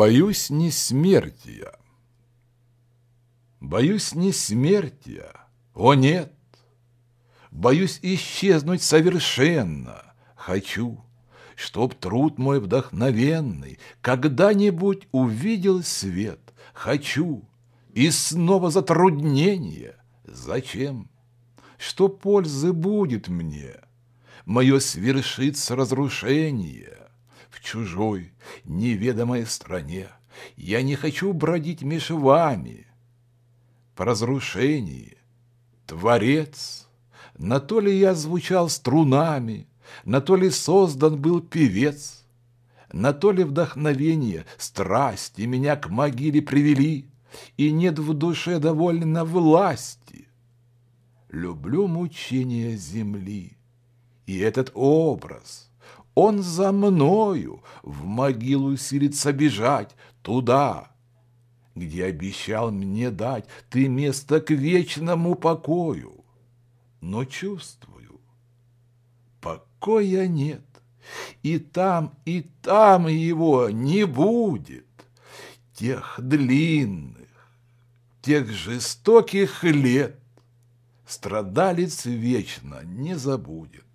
Боюсь не смертия. Боюсь не смертия. О нет! Боюсь исчезнуть совершенно. Хочу, чтоб труд мой вдохновенный когда-нибудь увидел свет. Хочу. И снова затруднение. Зачем? Что пользы будет мне? Мое свершится разрушение в чужой, неведомой стране. Я не хочу бродить меж вами. По разрушении, творец, на то ли я звучал струнами, на то ли создан был певец, на то ли вдохновение, страсти меня к могиле привели, и нет в душе довольно власти. Люблю мучения земли и этот образ, он за мною в могилу силится бежать, туда, где обещал мне дать ты место к вечному покою. Но чувствую, покоя нет, и там, и там его не будет, тех длинных, тех жестоких лет страдалец вечно не забудет.